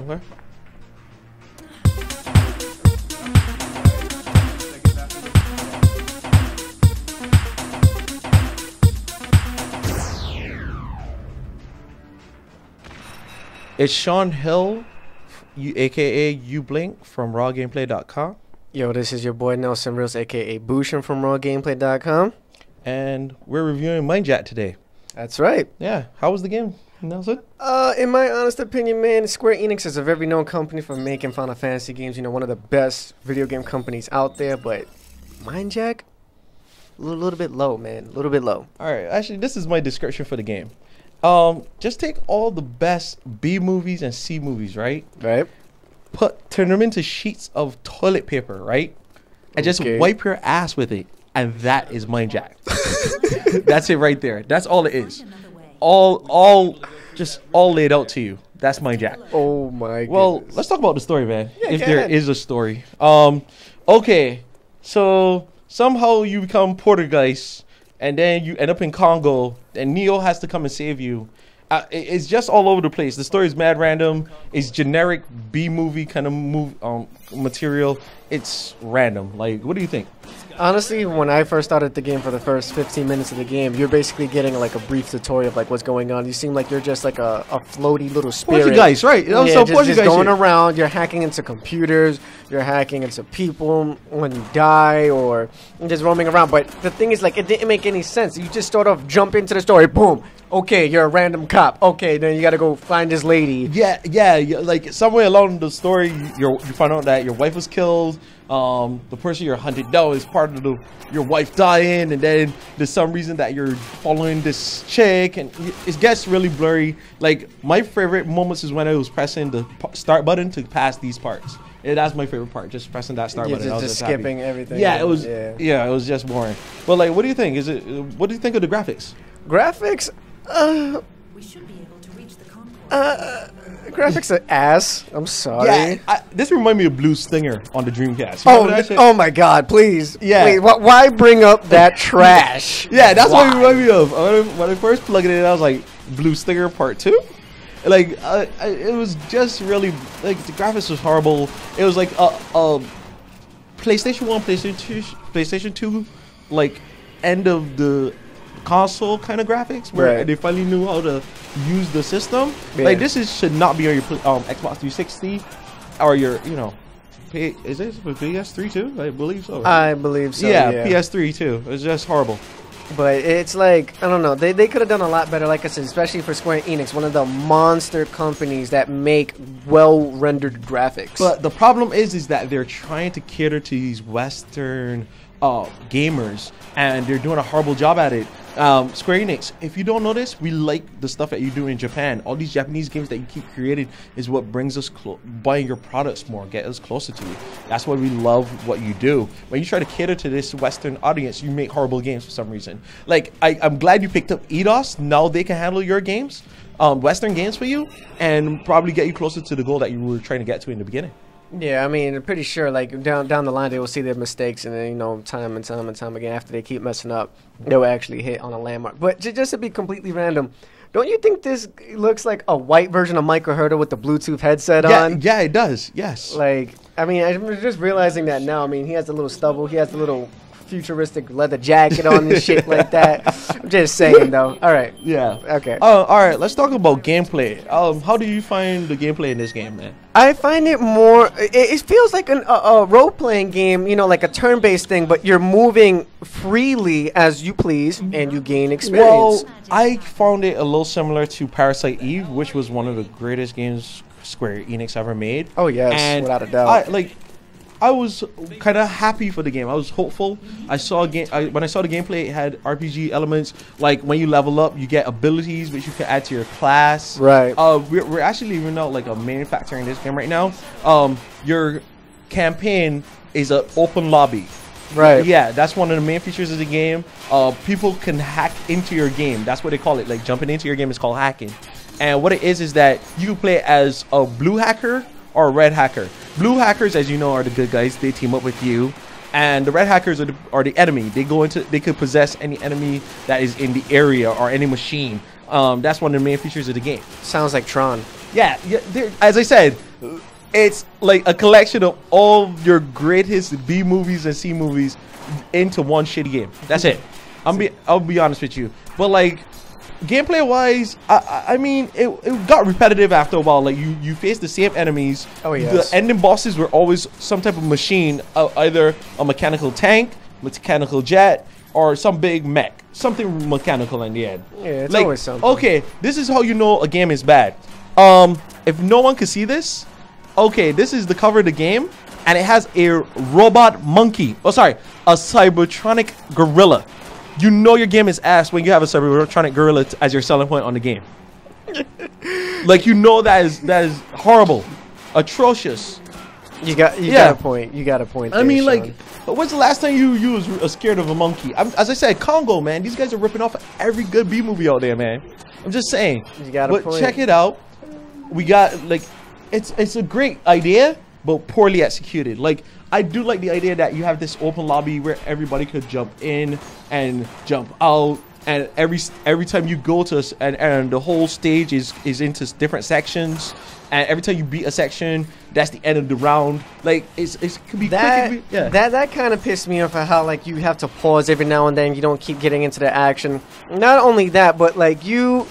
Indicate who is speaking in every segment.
Speaker 1: Okay. It's Sean Hill,
Speaker 2: aka Ublink from RawGameplay.com. Yo, this is your boy Nelson Reels, aka Bushin from RawGameplay.com. And we're reviewing Mindjet today. That's right. Yeah. How was the game? Nelson? Uh, in my honest opinion, man, Square Enix is a very known company for making Final Fantasy games. You know, one of the best video game companies out there. But Jack, a little, little bit low, man. A little bit low. All right. Actually, this
Speaker 1: is my description for the game. Um, just take all the best B movies and C movies, right? Right. Put turn them into sheets of toilet paper, right? And okay. just wipe your ass with it, and that is Jack. That's it right there. That's all it is all all just all laid out to you. That's my Jack. Oh my. Well, let's talk about the story, man. Yeah, if there is a story. Um, okay, so somehow you become Portuguese, and then you end up in Congo, and Neo has to come and save you. Uh, it's just all over the place. The story is mad random. It's generic B movie kind of move um, material. It's random. Like, what do you think?
Speaker 2: Honestly, when I first started the game for the first 15 minutes of the game, you're basically getting like a brief tutorial of like what's going on. You seem like you're just like a, a floaty little spirit. Portuguese, right? yeah, so just, going around. You're hacking into computers you're hacking into people when you die or just roaming around. But the thing is, like, it didn't make any sense. You just sort of jump into the story, boom. Okay, you're a random cop. Okay, then you gotta go find this lady. Yeah, yeah.
Speaker 1: Like somewhere along the story, you you find out that your wife was killed. Um, the person you're hunting down is part of the, your wife dying, and then there's some reason that you're following this chick, and it gets really blurry. Like my favorite moments is when I was pressing the start button to pass these parts. Yeah, that's my favorite part. Just pressing that start You're button. Just, just skipping happy. everything. Yeah, it was. Yeah. yeah. it was just boring. But like, what do you think? Is it? What do you think of the graphics?
Speaker 2: Graphics. Uh, we should be able to reach the Uh, graphics
Speaker 1: are ass. I'm sorry. Yeah, I, this reminds me of Blue Stinger on the Dreamcast. You oh, oh
Speaker 2: my God! Please. Yeah. Wait, wh why bring up that trash? yeah, that's why? what it
Speaker 1: reminded me of. When I, when I first plugged it in, I was like, Blue Stinger Part Two. Like, I, I, it was just really, like, the graphics was horrible. It was like a, uh, a um, PlayStation 1, PlayStation 2, PlayStation 2, like, end of the console kind of graphics where right. they finally knew how to use the system. Yeah. Like, this is, should not be on your um, Xbox 360 or your, you know,
Speaker 2: is this for PS3 too? I believe so. I believe so. Yeah, yeah, PS3
Speaker 1: too. It's just horrible.
Speaker 2: But it's like, I don't know, they, they could have done a lot better, like I said, especially for Square Enix, one of the monster companies that make well-rendered graphics. But the problem is, is
Speaker 1: that they're trying to cater to these Western uh, gamers, and they're doing a horrible job at it. Um, Square Enix, if you don't notice, we like the stuff that you do in Japan. All these Japanese games that you keep creating is what brings us clo- buying your products more, get us closer to you. That's why we love what you do. When you try to cater to this Western audience, you make horrible games for some reason. Like I, am glad you picked up Eidos. Now they can handle your games, um, Western games for you, and probably get you closer to the goal that you were trying to get to in the beginning.
Speaker 2: Yeah, I mean, I'm pretty sure like down down the line they will see their mistakes, and then you know, time and time and time again, after they keep messing up, they will actually hit on a landmark. But j- just to be completely random, don't you think this looks like a white version of Michael Herter with the Bluetooth headset yeah, on? Yeah,
Speaker 1: it does. Yes.
Speaker 2: Like, I mean, I'm just realizing that now. I mean, he has a little stubble, he has a little futuristic leather jacket on and shit like that. I'm just saying though. All right. Yeah. Okay. Uh,
Speaker 1: all right. Let's talk about gameplay. Um, how do you find the gameplay in this game, man?
Speaker 2: I find it more. It, it feels like an, a, a role playing game, you know, like a turn based thing, but you're moving freely as you please and you gain experience. Well,
Speaker 1: I found it a little similar to Parasite Eve, which was one of the greatest games Square Enix ever made. Oh yes, and without a doubt. I, like I was kind of happy for the game. I was hopeful. I saw game I, when I saw the gameplay. It had RPG elements. Like when you level up, you get abilities which you can add to your class. Right. Uh, we're, we're actually even out like a main factor in this game right now. Um, your campaign is an open lobby. Right. Yeah, that's one of the main features of the game. Uh, people can hack into your game. That's what they call it. Like jumping into your game is called hacking. And what it is is that you play as a blue hacker or red hacker. Blue hackers, as you know, are the good guys. They team up with you. And the red hackers are the, are the enemy. They go into, they could possess any enemy that is in the area or any machine. Um, that's one of the main features of the game. Sounds like Tron. Yeah, yeah as I said, it's like a collection of all your greatest B movies and C movies into one shitty game. That's it. I'm be I'll be honest with you, but like gameplay wise, I, I mean, it, it got repetitive after a while. Like you, you face the same enemies. Oh yes. The ending bosses were always some type of machine, uh, either a mechanical tank, mechanical jet, or some big mech, something mechanical in the end.
Speaker 2: Yeah, it's like, always
Speaker 1: something. Okay, this is how you know a game is bad. Um, if no one could see this, okay, this is the cover of the game, and it has a robot monkey. Oh, sorry, a cybertronic gorilla you know your game is ass when you have a Cybertronic Gorilla t- as your selling point on the game. like you know that is that is horrible, atrocious. You got you yeah. got a point. You got a point. I there, mean, Sean. like, but when's the last time you you was uh, scared of a monkey? I'm, as I said, Congo, man. These guys are ripping off every good B movie out there, man. I'm just saying. You got a but point. check it out. We got like, it's it's a great idea but poorly executed. Like, I do like the idea that you have this open lobby where everybody could jump in and jump out. And every every time you go to and and the whole stage is is into different sections, and every time you beat a
Speaker 2: section, that's the end of the round. Like it's, it's it could be that quick, be, yeah. that that kind of pissed me off at how like you have to pause every now and then. You don't keep getting into the action. Not only that, but like you,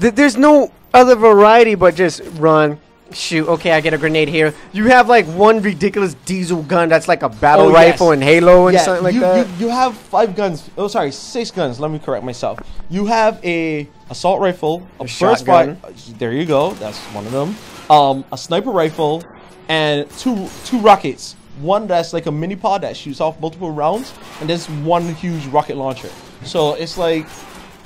Speaker 2: th there's no other variety but just run, shoot, okay, I get a grenade here. You have like one ridiculous diesel gun that's like a battle oh, rifle yes. and Halo and yeah, something like you, that.
Speaker 1: You, you have five guns. Oh, sorry, six guns.
Speaker 2: Let me correct myself. You have
Speaker 1: a assault rifle, a, a burst fire. There you go. That's one of them. Um, a sniper rifle, and two two rockets. One that's like a mini pod that shoots off multiple rounds, and there's one huge rocket launcher. So it's like,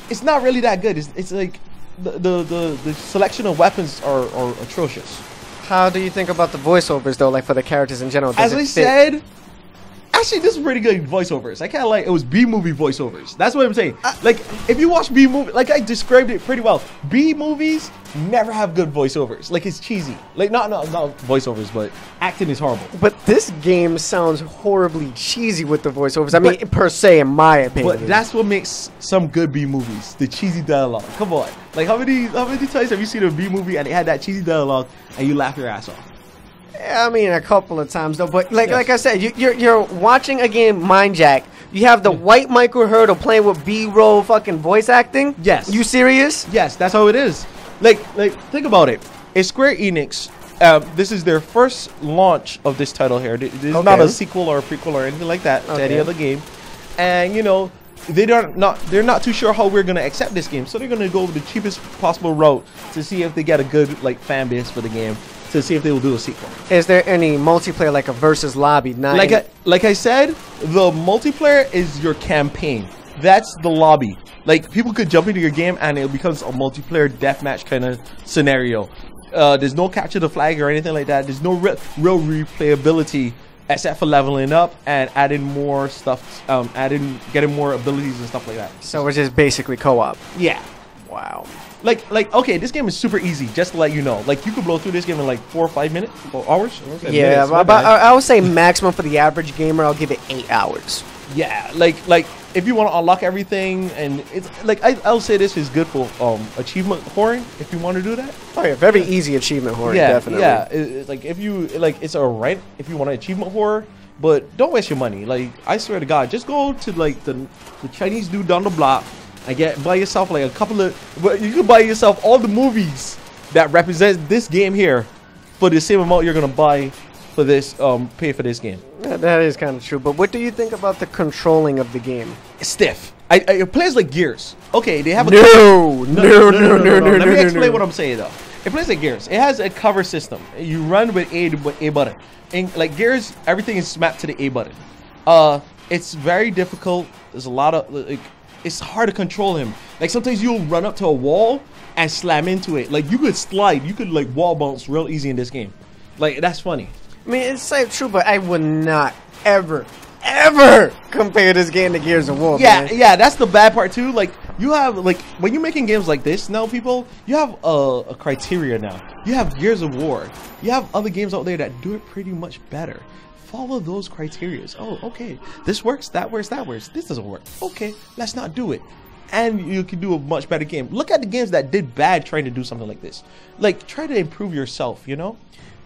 Speaker 1: it's not really
Speaker 2: that good. It's, it's like the, the, the, selection of weapons are, are atrocious. How do you think about the voiceovers though, like for the characters in general? Does As I said,
Speaker 1: actually this is pretty good voiceovers. I kind of like it was B movie voiceovers. That's what I'm saying. I, uh, like if you watch B movie, like I described it pretty well. B movies never have good voiceovers. Like it's cheesy. Like not not not voiceovers,
Speaker 2: but acting is horrible. But this game sounds horribly cheesy with the voiceovers. I but, mean, per se, in my opinion. But that's
Speaker 1: what makes some good B movies: the cheesy dialogue. Come on, like how many how many times have you seen a B movie and it had that cheesy dialogue and you laugh your ass off?
Speaker 2: I mean, a couple of times though. But like, yes. like I said, you, are you're, you're watching a game, mind jack. You have the yeah. Mm. white Michael Hurdle playing with B-roll fucking voice acting. Yes. You serious? Yes, that's how it is. Like, like, think about it. It's Square Enix.
Speaker 1: Uh, this is their first launch of this title here. This is not a sequel or a prequel or anything like that okay. to any other game. And you know, they don't not they're not too sure how we're gonna accept this game, so they're gonna go the cheapest possible route to see if they get a good like fan base for the game to see if they will do a sequel. Is there any multiplayer like a versus lobby? Not like I, like I said, the multiplayer is your campaign. That's the lobby. Like people could jump into your game and it becomes a multiplayer deathmatch kind of scenario. Uh, there's no capture the flag or anything like that. There's no re real replayability except for leveling up and adding more stuff, um, adding getting more abilities and stuff like that. So it's just basically co-op. Yeah. Wow like, like, okay, this game is super easy. Just to let you know, like, you could blow through this game in like four or five minutes, or hours. yeah, minutes, I, I
Speaker 2: would say maximum for the average gamer. I'll give it eight hours.
Speaker 1: Yeah, like, like if you want to unlock everything, and it's like I, I'll say this is good for um achievement horn if you want to do that.
Speaker 2: Oh yeah, very easy achievement horn Yeah, definitely.
Speaker 1: Yeah, like if you like, it's all right if you want an achievement horror, but don't waste your money. Like I swear to God, just go to like the the Chinese dude down the block I get buy yourself like a couple of but you can buy yourself all the movies that represent this game here for the same amount you're gonna buy for this um pay for this game that is kind of true but what
Speaker 2: do you think about the controlling of the game
Speaker 1: stiff I, I, it plays like Gears. Okay, they have a no, no, no, no, no, no, no, no, no Let me explain what I'm saying though. It plays like Gears. It has a cover system. You run with A with A button. And like Gears, everything is mapped to the A button. Uh, it's very difficult. There's a lot of like, it's hard to control him. Like sometimes you'll run up to a wall and slam into it. Like you could slide, you could like wall bounce real easy in this game. Like that's funny.
Speaker 2: I mean, it's like true, but I would not ever, ever compare this game to Gears of War. Yeah, man. yeah, that's the bad part too. Like you have like when you're
Speaker 1: making games like this now, people, you have a, a criteria now. You have Gears of War. You have other games out there that do it pretty much better follow those criteria. Oh, okay, this works, that works, that works. This doesn't work. Okay, let's not do it. And you can do a much better game. Look at the games that did bad trying to do something like this. Like try to improve yourself, you know?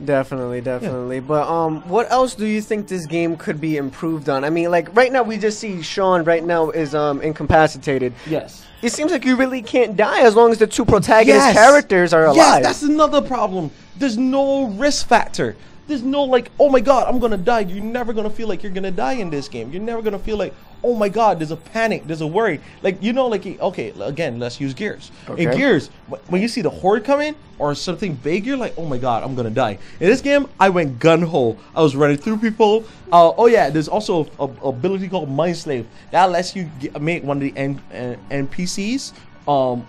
Speaker 2: Definitely, definitely. Yeah. But um, what else do you think this game could be improved on? I mean, like right now we just see Sean right now is um incapacitated. Yes. It seems like you really can't die as long as the two protagonist yes. characters are alive. Yes, that's
Speaker 1: another problem. There's no risk factor. There's no like, oh my god, I'm gonna die. You're never gonna feel like you're gonna die in this game. You're never gonna feel like, oh my god, there's a panic, there's a worry. Like you know, like okay, again, let's use Gears. Okay. In Gears, when you see the horde coming or something big, you're like, oh my god, I'm gonna die. In this game, I went gun hole. I was running through people. Uh, oh yeah, there's also a, a ability called Mind Slave that lets you get, make one of the N, N NPCs um,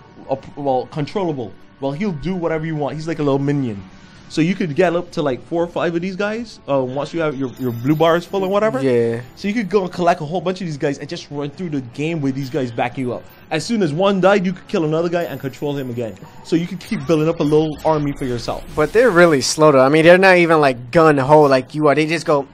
Speaker 1: well controllable. Well, he'll do whatever you want. He's like a little minion. So you could get up to like four or five of these guys um, once you have your, your blue bars full and whatever. Yeah. So you could go and collect a whole bunch of these guys and just run through the game with these guys backing you up. As soon as one died, you could kill another guy and control him again. So you could keep building up a little army for yourself.
Speaker 2: But they're really slow though. I mean, they're not even like gun ho like you are. They just go.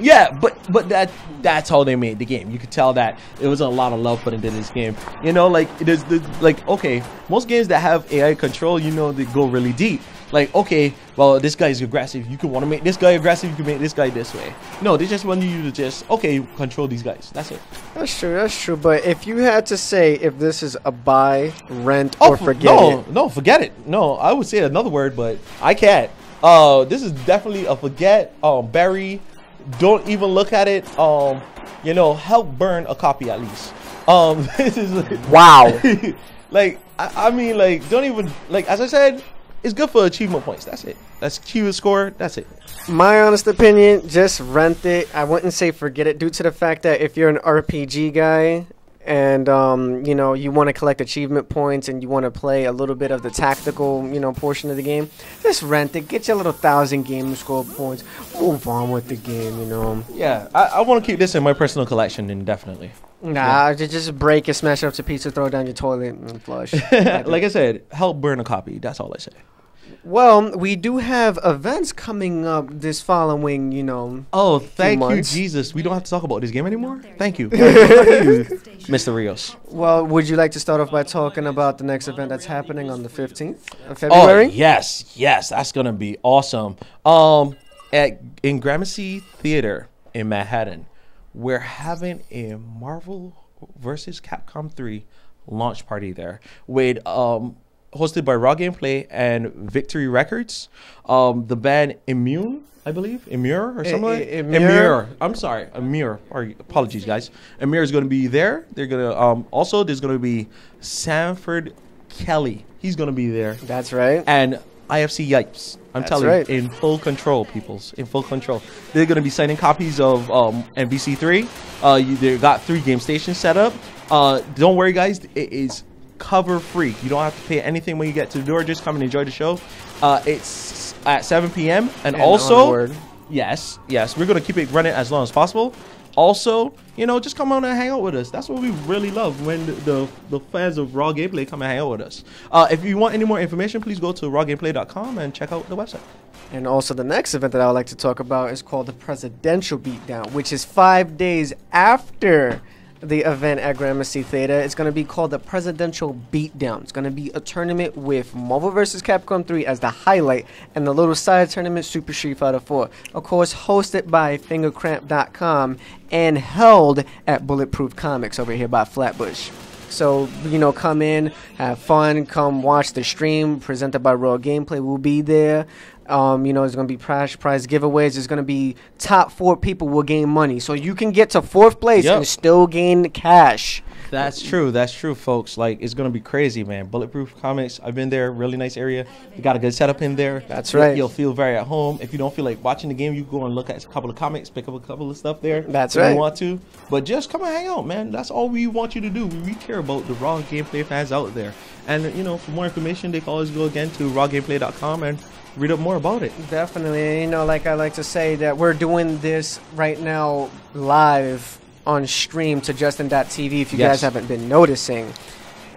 Speaker 1: Yeah, but but that that's how they made the game. You could tell that it was a lot of love put into this game. You know, like it is the like okay, most games that have AI control, you know, they go really deep like, okay, well, this guy is aggressive. You can want to make this guy aggressive. You can make this guy this way. No, they just want you to just, okay, control these guys. That's it.
Speaker 2: That's true. That's true. But if you had to say if this is a buy, rent, oh, or forget no, it. No, forget it. No, I would say another word, but
Speaker 1: I can't. Uh, this is definitely a forget, um, bury. Don't even look at it. Um, you know, help burn a copy at least. Um, this is wow. like I, I mean, like don't even like as I said,
Speaker 2: it's good for achievement points. That's it. That's Q score. That's it. My honest opinion, just rent it. I wouldn't say forget it due to the fact that if you're an RPG guy and um, you know you want to collect achievement points and you want to play a little bit of the tactical you know portion of the game just rent it get your little thousand game score points move on with the game you know yeah i, I want to keep this in
Speaker 1: my personal collection indefinitely
Speaker 2: Nah, yeah. just, break it, smash it up to pieces, throw it down your toilet, and flush. like I
Speaker 1: said, help burn a copy. That's
Speaker 2: all I say. Well, we do have events coming up this following, you know. Oh, thank you,
Speaker 1: Jesus. We don't have to talk about this game anymore. Thank you. Mr. Rios.
Speaker 2: Well, would you like to start off by talking about the next event that's happening on the 15th of oh, February? Oh,
Speaker 1: yes, yes. That's going to be awesome. Um, at In Gramercy Theater in Manhattan, we're having a Marvel versus Capcom 3 launch party there with um, hosted by Raw Gameplay and Victory Records. Um, the band Immune, I believe, Immure or something. like I, Immure. I'm sorry, Immure. Apologies, guys. Immure is going to be there. They're going to um, also there's going to be Sanford Kelly. He's going to be there. That's right. And IFC Yipes. I'm That's telling right. you, in full control, peoples, in full control. They're going to be sending copies of um, MVC3. Uh, you, they got three game stations set up. Uh, don't worry, guys. It is cover free. You don't have to pay anything when you get to the door. Just come and enjoy the show. Uh, it's at 7 p.m. And, and also, yes, yes, we're going to keep it running as long as possible. Also, you know, just come on and hang out with us. That's what we really love when the, the, the fans of Raw Gameplay come and hang out with us. Uh, if you want any more information, please go to rawgameplay.com and check out the website.
Speaker 2: And also, the next event that I would like to talk about is called the Presidential Beatdown, which is five days after the event at Gramercy Theta. It's going to be called the Presidential Beatdown. It's going to be a tournament with Marvel vs. Capcom 3 as the highlight and the little side tournament Super Street Fighter 4. Of course, hosted by fingercramp.com and held at Bulletproof Comics over here by Flatbush. So, you know, come in, have fun, come watch the stream presented by Royal Gameplay. We'll be there. Um, you know, there's going to be prize prize giveaways. There's going to be top four people will gain money. So you can get to fourth place yep. and still gain cash.
Speaker 1: That's true. That's true, folks. Like it's gonna be crazy, man. Bulletproof Comics. I've been there. Really nice area. You got a good setup in there. That's right. You'll feel very at home. If you don't feel like watching the game, you go and look at a couple of comics, pick up a couple of stuff there. That's if right. You want to, but just come and hang out, man. That's all we want you to do. We care about the raw gameplay fans out there.
Speaker 2: And you know, for more information, they can always go again to rawgameplay.com and read up more about it. Definitely. You know, like I like to say that we're doing this right now live on stream to justin.tv if you yes. guys haven't been noticing.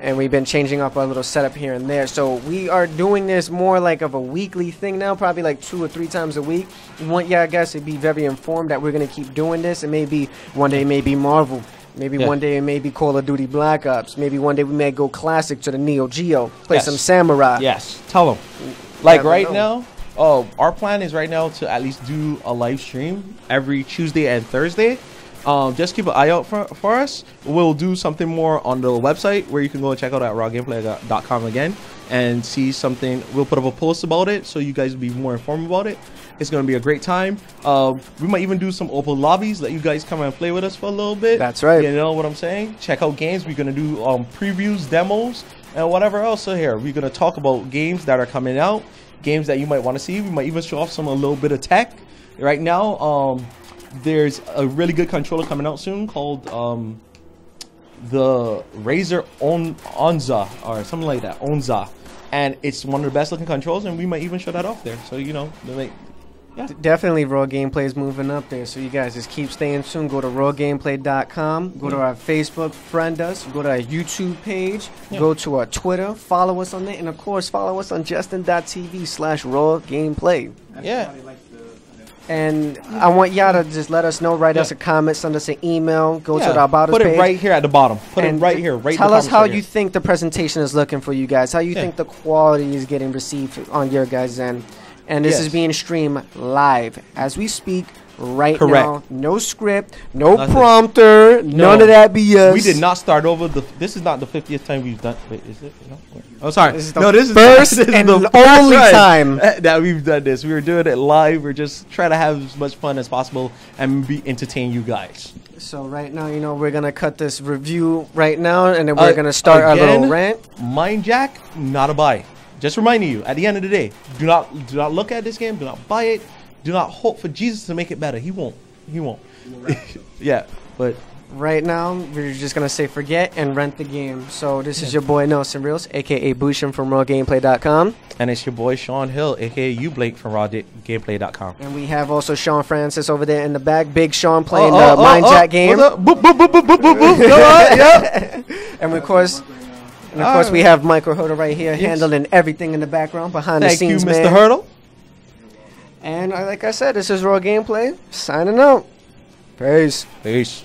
Speaker 2: And we've been changing up our little setup here and there. So we are doing this more like of a weekly thing now, probably like two or three times a week. We want y'all guys to be very informed that we're going to keep doing this. And maybe one day, maybe Marvel. Maybe yeah. one day it may be Call of Duty Black Ops. Maybe one day we may go classic to the Neo Geo. Play yes. some Samurai. Yes. Tell them. Like right know.
Speaker 1: now, oh, our plan is right now to at least do a live stream every Tuesday and Thursday. Um, just keep an eye out for, for us. We'll do something more on the website where you can go and check out at rawgameplay.com again and see something. We'll put up a post about it so you guys will be more informed about it. It's going to be a great time. Uh, we might even do some open lobbies. Let you guys come and play with us for a little bit. That's right. You know what I'm saying? Check out games. We're going to do um, previews, demos and whatever else here. We're going to talk about games that are coming out, games that you might want to see. We might even show off some a little bit of tech. Right now, um, there's a really good controller coming out soon called um, the Razer On Onza or something
Speaker 2: like that. Onza. And it's one of the best looking controls, and we might even show that off there. So, you know, yeah. Definitely Raw Gameplay is moving up there. So you guys just keep staying tuned. Go to rawgameplay.com. Go yeah. to mm-hmm. our Facebook, friend us. Go to our YouTube page. Yeah. Go to our Twitter. Follow us on there. And of course, follow us on justin.tv slash raw gameplay. Yeah. And I want y'all to just let us know, write yeah. us a comment, send us an email, go yeah. to the about us Put it page, right here at the bottom. Put it right here. Right. Tell us how right you think the presentation is looking for you guys. How you yeah. think the quality is getting received on your guys' end and this yes. is being streamed live as we speak right Correct. now. No script, no Nothing. prompter, no. none of that BS. We did
Speaker 1: not start over. The, this is not the 50th time we've done. Wait, is it? No. oh, sorry. This no, this is first this and is the only time that we've done this. We were doing it live. We're just trying to have as much fun as possible and be entertain you guys.
Speaker 2: So right now, you know, we're gonna cut this review right now, and then we're uh, gonna start again, our little
Speaker 1: rant. Mind Jack, not a buy. Just reminding you, at the end of the day, do not do not look at this game, do not buy
Speaker 2: it, do not hope for Jesus to make it better. He won't. He won't. yeah, but right now we're just gonna say forget and rent the game. So this yeah. is your boy Nelson Reels, aka Busham from RawGameplay.com, and it's your boy Sean Hill, aka you Blake from RawGameplay.com. And we have also Sean Francis over there in the back, Big Sean playing oh, oh, the oh, Mind Jack game. boop, boop, boop, boop, boop, boop. yeah. And of course and of All course, right. we oh. have Michael Hurdle right here yes. handling everything in the background behind Thank the scenes. Thank you, Mr. Man. Hurdle. And uh, like I said, this is Raw Gameplay signing out. Peace. Peace.